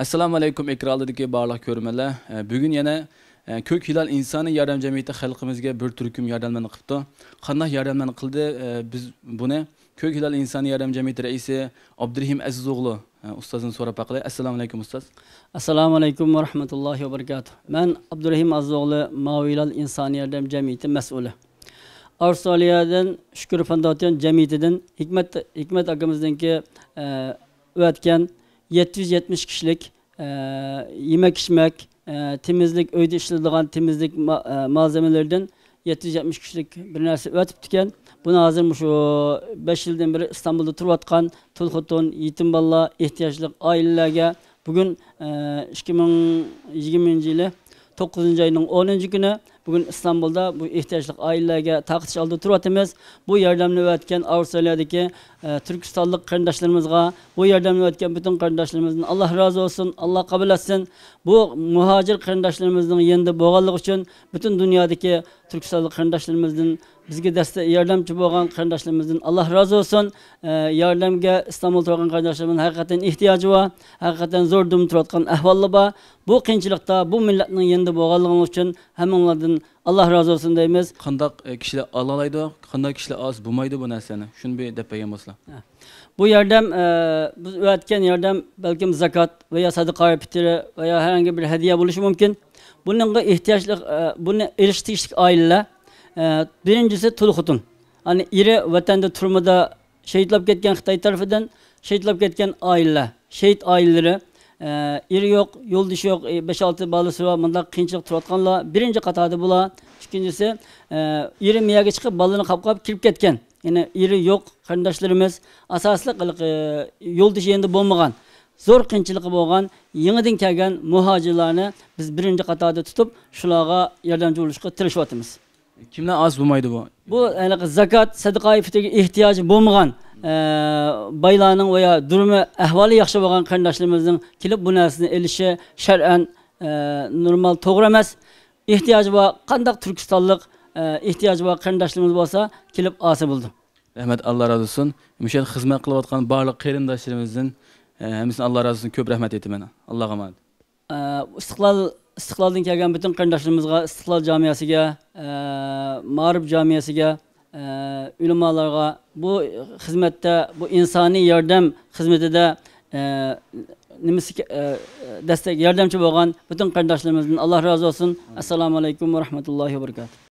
assalomu alaykum ekranlardagi barliq ko'rmalar e, bugun yana e, ko'k hilol insoniy yordam jamiyati xalqimizga bir turkum yordamlarni qilibdi qanday yordamlarni qildi e, biz bunu kök hilal insoniy yardım cemiyeti reisi Abdurrahim aziz o'g'li ustozdan so'rab baqilay assalomu alaykum ustoz assalomu alaykum va rahmatullohi va barakatuh man abdurahim aziz o'g'li maviy hilol insoniy yordam jamiyati mas'uli avstraliyadan shukur fondation jamiyatidan hikmat hikmat akamizniki o'tgan e, 770 kişilik e, yemek içmek, e, temizlik, öyde işletildiğin temizlik ma e, malzemelerden 770 kişilik bir nesil ötüp tüken. Buni hozir shu 5 yildan beri istanbulda turayotgan tul xotin yetim bolalar ehtiyojli oilalarga bugun e, ikki ming yigirmanchi yili to'qqizinchi oyning o'ninchi Bugün İstanbul'da bu ihtiyaçlık ailelerge taqtiş aldı turvatimiz. Bu yardımını ötken Avrupa'daki e, Türkistanlık kardeşlerimizga bu yardımını ötken bütün kardeşlerimizin Allah razı olsun, Allah kabul etsin. Bu muhacir kardeşlerimizin yendi boğallık için bütün dünyadaki Türkistanlık kardeşlerimizin bizge deste yardımcı bo'lgan kardeşlerimizin Allah razı olsun, e, yordamga istanbulda turgan qarindoshlarimiz haqiqatdan ehtiyoji bor haqiqatdan zo'r durum turayotgan ahvoli bor bu qiyinchilikda bu millatning yenda için hem onların Allah razı olsun deymiz. Kandak kişiler alalaydı, kandak kişiler az oz bo'lmaydi bu narsani. Shuni bir depagan bo'lsa. Bu yordam e, biz o'tgan yordam balkim zakat va yo sadaqa fitri herhangi bir hediye buluşu mümkün. Buningga ihtiyaçlı, e, buni erishtirishlik oilalar e, birincisi tul xutun. Hani iri vatanda turmada shahitlab ketgan Xitoy tarafından shahitlab ketgan oilalar, shahid oilalari ee, iri yo'q yo'ldishi yo'q e, besh olti bolasi bor bundoq qiyinchilik turayotganlar birinchi qatorda bular ikkinchisi e, iri miyaga chiqib bolani qapqab kirib ketgan ya'ni iri yok, kardeşlerimiz yo'q qarindoshlarimiz e, yol dışı yendi bo'lmagan zo'r qiyinchiligi bo'lgan yangidan kelgan muhojirlarni biz birinchi qatorda tutib shularga yordamchi bo'lishga tirishyapmiz kimlar oz bo'lmaydi bu bu zakat sadaqa ihtiyacı bo'lmagan baylarning va yo durumi ahvoli yaxshi bo'lgan qarindoshlarimizning kelib bu narsani ilishi shar'an e, normal to'g'ri emas ehtiyoji bor qandaq turkistonlik e, ehtiyoji bor qarindoshlarimiz bo'lsa kelib olsa bo'ldi rahmat alloh razı olsun o'sha xizmat qilayotgan barliq qarindoshlarimizdan e, hammasini alloh razı olsun ko'p rahmat aytaman allohga emanet istiqlol istiqloldan kelgan butun qarindoshlarimizga istiqlol jamiyasiga marib jamiyasiga ulamolarga bu xizmatda bu insoniy yordam xizmatida e, nimasi e, dastak yordamchi bo'lgan butun qardoshlarimizdan alloh rozi bo'lsin assalomu alaykum va rahmatullohi va barakatuh